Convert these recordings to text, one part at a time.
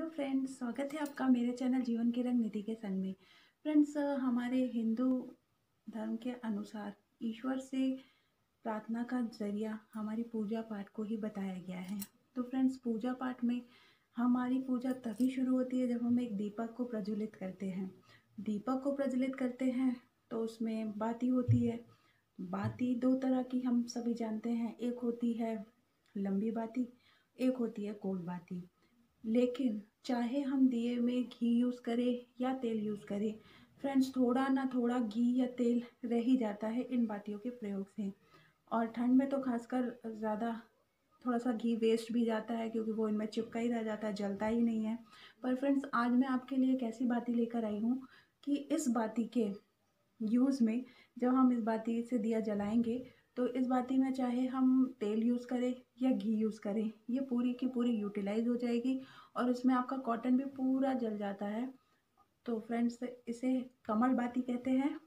hello friends स्वागत है आपका मेरे चैनल जीवन के रंग निधि के संग में फ्रेंड्स हमारे हिंदू धर्म के अनुसार ईश्वर से प्रार्थना का जरिया हमारी पूजा पाठ को ही बताया गया है तो फ्रेंड्स पूजा पाठ में हमारी पूजा तभी शुरू होती है जब हम एक दीपक को प्रज्वलित करते हैं दीपक को प्रज्वलित करते हैं तो उसमें बाती होती है बाती दो तरह की हम सभी जानते हैं एक होती है लंबी बाती एक होती है गोल बाती लेकिन चाहे हम दिए में घी यूज़ करें या तेल यूज़ करें फ्रेंड्स थोड़ा ना थोड़ा घी या तेल रह ही जाता है इन बातियों के प्रयोग से और ठंड में तो खासकर ज़्यादा थोड़ा सा घी वेस्ट भी जाता है क्योंकि वो इनमें चिपका ही रह जाता है जलता ही नहीं है पर फ्रेंड्स आज मैं आपके लिए एक ऐसी बाती लेकर आई हूँ कि इस बाती के यूज़ में जब हम इस बाती से दिया जलाएंगे तो इस बाती में चाहे हम तेल यूज़ करें या घी यूज़ करें ये पूरी की पूरी यूटिलाइज हो जाएगी और इसमें आपका कॉटन भी पूरा जल जाता है तो फ्रेंड्स इसे कमल बाती कहते हैं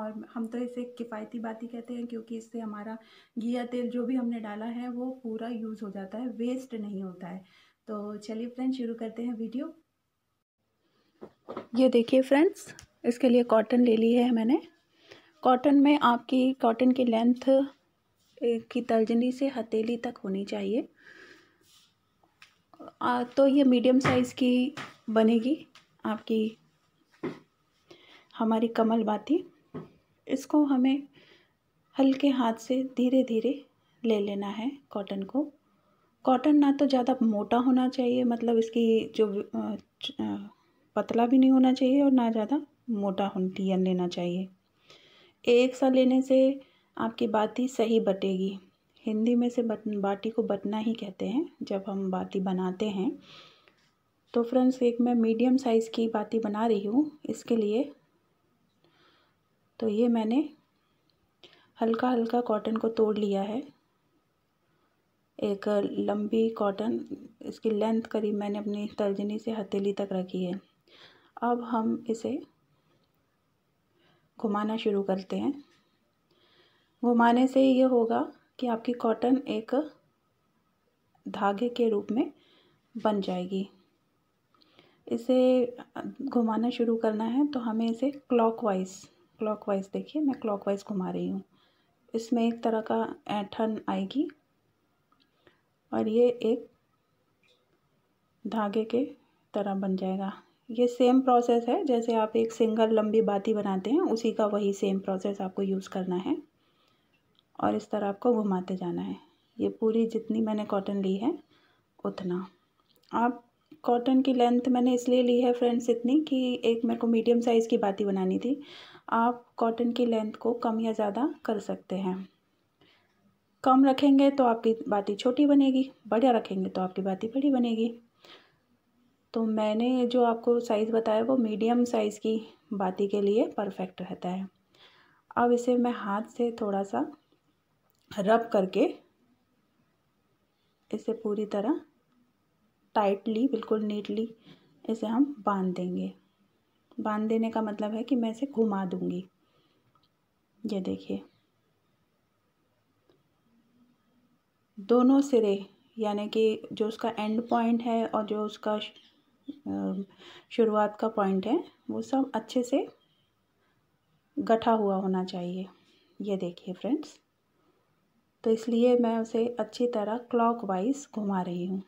और हम तो इसे किफ़ायती बाती कहते हैं क्योंकि इससे हमारा घिया तेल जो भी हमने डाला है वो पूरा यूज़ हो जाता है वेस्ट नहीं होता है तो चलिए फ्रेंड्स शुरू करते हैं वीडियो ये देखिए फ्रेंड्स इसके लिए कॉटन ले ली है मैंने कॉटन में आपकी कॉटन की लेंथ की तर्जनी से हथेली तक होनी चाहिए आ, तो ये मीडियम साइज़ की बनेगी आपकी हमारी कमल बाती इसको हमें हल्के हाथ से धीरे धीरे ले लेना है कॉटन को कॉटन ना तो ज़्यादा मोटा होना चाहिए मतलब इसकी जो पतला भी नहीं होना चाहिए और ना ज़्यादा मोटा हो लेना चाहिए एक सा लेने से आपकी बाती सही बटेगी हिंदी में से बत बाटी को बटना ही कहते हैं जब हम बाटी बनाते हैं तो फ्रेंड्स एक मैं मीडियम साइज़ की बाटी बना रही हूँ इसके लिए तो ये मैंने हल्का हल्का कॉटन को तोड़ लिया है एक लंबी कॉटन इसकी लेंथ करीब मैंने अपनी तर्जनी से हथेली तक रखी है अब हम इसे घुमाना शुरू करते हैं घुमाने से ये होगा कि आपकी कॉटन एक धागे के रूप में बन जाएगी इसे घुमाना शुरू करना है तो हमें इसे क्लॉकवाइज क्लॉकवाइज देखिए मैं क्लॉकवाइज घुमा रही हूँ इसमें एक तरह का ऐठन आएगी और ये एक धागे के तरह बन जाएगा ये सेम प्रोसेस है जैसे आप एक सिंगल लंबी बाती बनाते हैं उसी का वही सेम प्रोसेस आपको यूज़ करना है और इस तरह आपको घुमाते जाना है ये पूरी जितनी मैंने कॉटन ली है उतना आप कॉटन की लेंथ मैंने इसलिए ली है फ्रेंड्स इतनी कि एक मेरे को मीडियम साइज़ की बाती बनानी थी आप कॉटन की लेंथ को कम या ज़्यादा कर सकते हैं कम रखेंगे तो आपकी बाती छोटी बनेगी बढ़िया रखेंगे तो आपकी बाती बड़ी बनेगी तो मैंने जो आपको साइज़ बताया वो मीडियम साइज़ की बाती के लिए परफेक्ट रहता है अब इसे मैं हाथ से थोड़ा सा रब करके इसे पूरी तरह टाइटली बिल्कुल नीटली इसे हम बांध देंगे बांध देने का मतलब है कि मैं इसे घुमा दूंगी ये देखिए दोनों सिरे यानी कि जो उसका एंड पॉइंट है और जो उसका शुरुआत का पॉइंट है वो सब अच्छे से गठा हुआ होना चाहिए ये देखिए फ्रेंड्स तो इसलिए मैं उसे अच्छी तरह क्लॉकवाइज घुमा रही हूँ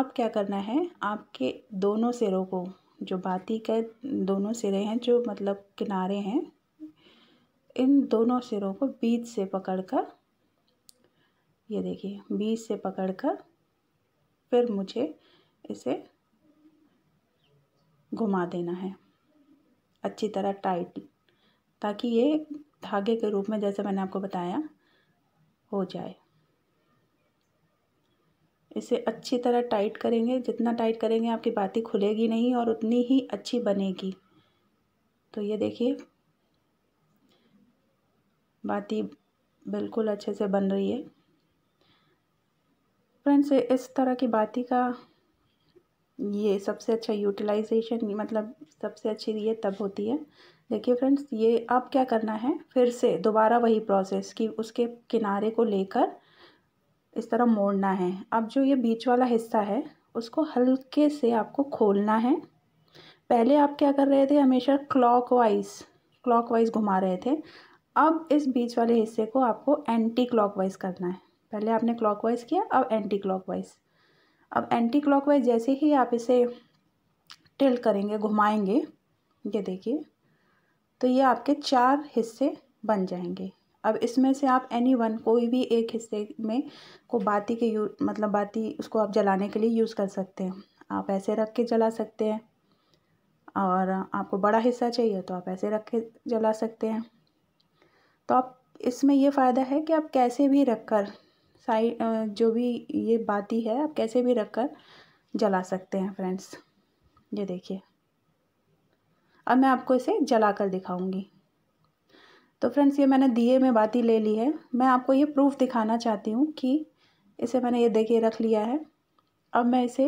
अब क्या करना है आपके दोनों सिरों को जो बाती के दोनों सिरे हैं जो मतलब किनारे हैं इन दोनों सिरों को बीच से पकड़कर ये देखिए बीच से पकड़कर फिर मुझे इसे घुमा देना है अच्छी तरह टाइट ताकि ये धागे के रूप में जैसे मैंने आपको बताया हो जाए इसे अच्छी तरह टाइट करेंगे जितना टाइट करेंगे आपकी बाती खुलेगी नहीं और उतनी ही अच्छी बनेगी तो ये देखिए बाती बिल्कुल अच्छे से बन रही है फ्रेंड्स इस तरह की बाती का ये सबसे अच्छा यूटिलाइजेशन मतलब सबसे अच्छी ये तब होती है देखिए फ्रेंड्स ये अब क्या करना है फिर से दोबारा वही प्रोसेस कि उसके किनारे को लेकर इस तरह मोड़ना है अब जो ये बीच वाला हिस्सा है उसको हल्के से आपको खोलना है पहले आप क्या कर रहे थे हमेशा क्लॉकवाइज क्लॉकवाइज घुमा रहे थे अब इस बीच वाले हिस्से को आपको एंटी क्लॉकवाइज करना है पहले आपने क्लॉकवाइज किया अब एंटी क्लॉकवाइज अब एंटी क्लॉकवाइज जैसे ही आप इसे टिल्ट करेंगे घुमाएंगे ये देखिए तो ये आपके चार हिस्से बन जाएंगे अब इसमें से आप एनी वन कोई भी एक हिस्से में को बाती के यू मतलब बाती उसको आप जलाने के लिए यूज़ कर सकते हैं आप ऐसे रख के जला सकते हैं और आपको बड़ा हिस्सा चाहिए तो आप ऐसे रख के जला सकते हैं तो आप इसमें ये फ़ायदा है कि आप कैसे भी रख कर साइड जो भी ये बाती है आप कैसे भी रख कर जला सकते हैं फ्रेंड्स ये देखिए अब मैं आपको इसे जला कर दिखाऊँगी तो फ्रेंड्स ये मैंने दिए में बाती ले ली है मैं आपको ये प्रूफ दिखाना चाहती हूँ कि इसे मैंने ये देखिए रख लिया है अब मैं इसे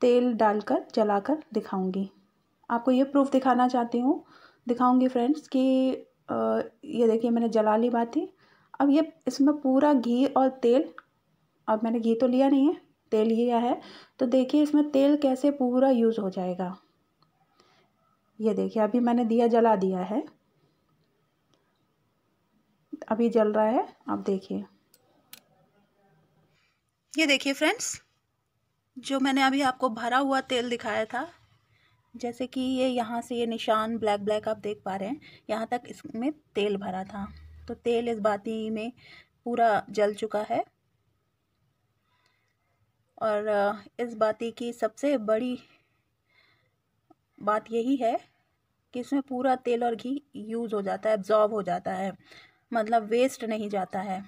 तेल डालकर जलाकर दिखाऊंगी आपको ये प्रूफ दिखाना चाहती हूँ दिखाऊंगी फ्रेंड्स कि ये देखिए मैंने जला ली बाती अब ये इसमें पूरा घी और तेल अब मैंने घी तो लिया नहीं है तेल लिया है तो देखिए इसमें तेल कैसे पूरा यूज़ हो जाएगा ये देखिए अभी मैंने दिया जला दिया है अभी जल रहा है आप देखिए ये देखिए फ्रेंड्स जो मैंने अभी आपको भरा हुआ तेल दिखाया था जैसे कि ये यहाँ से ये निशान ब्लैक ब्लैक आप देख पा रहे हैं यहाँ तक इसमें तेल भरा था तो तेल इस बाती में पूरा जल चुका है और इस बाती की सबसे बड़ी बात यही है कि इसमें पूरा तेल और घी यूज़ हो जाता है एब्जॉर्ब हो जाता है मतलब वेस्ट नहीं जाता है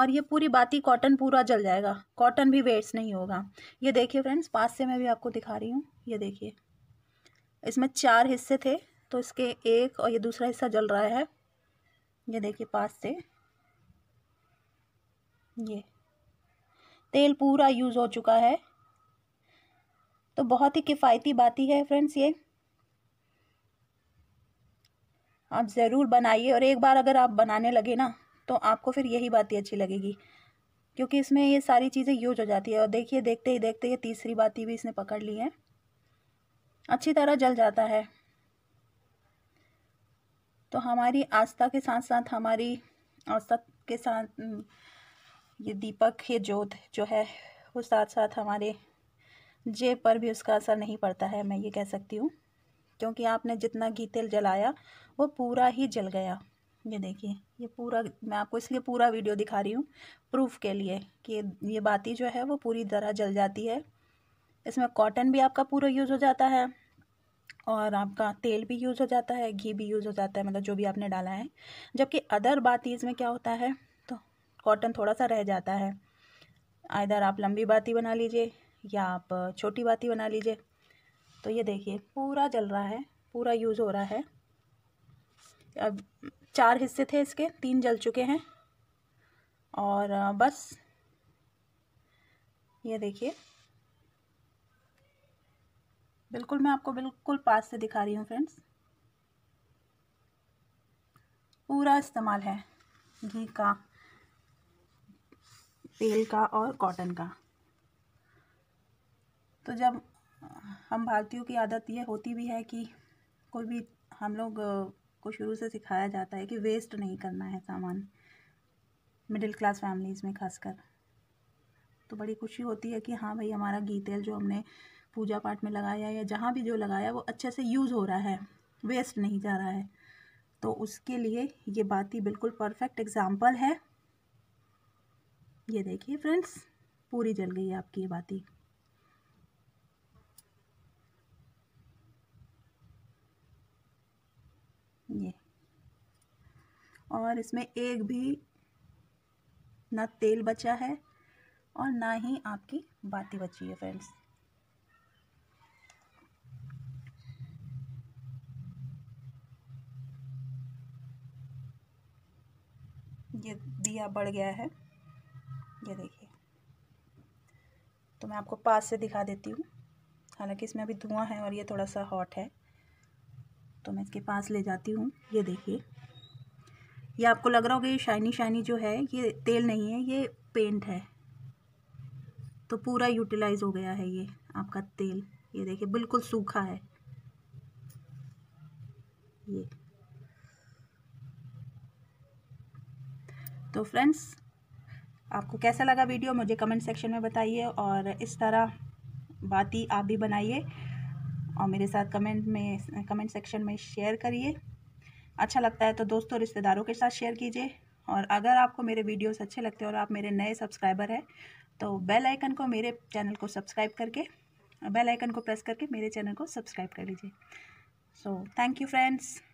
और ये पूरी बाती कॉटन पूरा जल जाएगा कॉटन भी वेस्ट नहीं होगा ये देखिए फ्रेंड्स पास से मैं भी आपको दिखा रही हूँ ये देखिए इसमें चार हिस्से थे तो इसके एक और ये दूसरा हिस्सा जल रहा है ये देखिए पास से ये तेल पूरा यूज़ हो चुका है तो बहुत ही किफ़ायती बाती है फ्रेंड्स ये आप ज़रूर बनाइए और एक बार अगर आप बनाने लगे ना तो आपको फिर यही बात ही अच्छी लगेगी क्योंकि इसमें ये सारी चीज़ें यूज हो जाती है और देखिए देखते ही देखते ये तीसरी बाती भी इसने पकड़ ली है अच्छी तरह जल जाता है तो हमारी आस्था के साथ साथ हमारी आस्था के साथ हम्म, ये दीपक ये जोत जो है वो साथ साथ हमारे जेब पर भी उसका असर नहीं पड़ता है मैं ये कह सकती हूँ क्योंकि आपने जितना घी तेल जलाया वो पूरा ही जल गया ये देखिए ये पूरा मैं आपको इसलिए पूरा वीडियो दिखा रही हूँ प्रूफ के लिए कि ये बाती जो है वो पूरी तरह जल जाती है इसमें कॉटन भी आपका पूरा यूज़ हो जाता है और आपका तेल भी यूज़ हो जाता है घी भी यूज़ हो जाता है मतलब जो भी आपने डाला है जबकि अदर बातीज़ में क्या होता है तो कॉटन थोड़ा सा रह जाता है आधर आप लंबी बाती बना लीजिए या आप छोटी बाती बना लीजिए तो ये देखिए पूरा जल रहा है पूरा यूज़ हो रहा है अब चार हिस्से थे इसके तीन जल चुके हैं और बस ये देखिए बिल्कुल मैं आपको बिल्कुल पास से दिखा रही हूँ फ्रेंड्स पूरा इस्तेमाल है घी का तेल का और कॉटन का तो जब हम भारतीयों की आदत ये होती भी है कि कोई भी हम लोग को शुरू से सिखाया जाता है कि वेस्ट नहीं करना है सामान मिडिल क्लास फैमिलीज़ में खासकर तो बड़ी खुशी होती है कि हाँ भाई हमारा घी तेल जो हमने पूजा पाठ में लगाया या जहाँ भी जो लगाया वो अच्छे से यूज़ हो रहा है वेस्ट नहीं जा रहा है तो उसके लिए ये बात ही बिल्कुल परफेक्ट एग्ज़ाम्पल है ये देखिए फ्रेंड्स पूरी जल गई है आपकी ये बाती और इसमें एक भी ना तेल बचा है और ना ही आपकी बाती बची है फ्रेंड्स ये दिया बढ़ गया है ये देखिए तो मैं आपको पास से दिखा देती हूँ हालांकि इसमें अभी धुआं है और ये थोड़ा सा हॉट है तो मैं इसके पास ले जाती हूँ ये देखिए ये आपको लग रहा होगा ये शाइनी शाइनी जो है ये तेल नहीं है ये पेंट है तो पूरा यूटिलाइज हो गया है ये आपका तेल ये देखिए बिल्कुल सूखा है ये तो फ्रेंड्स आपको कैसा लगा वीडियो मुझे कमेंट सेक्शन में बताइए और इस तरह बाती आप भी बनाइए और मेरे साथ कमेंट में कमेंट सेक्शन में शेयर करिए अच्छा लगता है तो दोस्तों रिश्तेदारों के साथ शेयर कीजिए और अगर आपको मेरे वीडियोस अच्छे लगते हैं और आप मेरे नए सब्सक्राइबर हैं तो बेल आइकन को मेरे चैनल को सब्सक्राइब करके बेल आइकन को प्रेस करके मेरे चैनल को सब्सक्राइब कर लीजिए सो थैंक यू फ्रेंड्स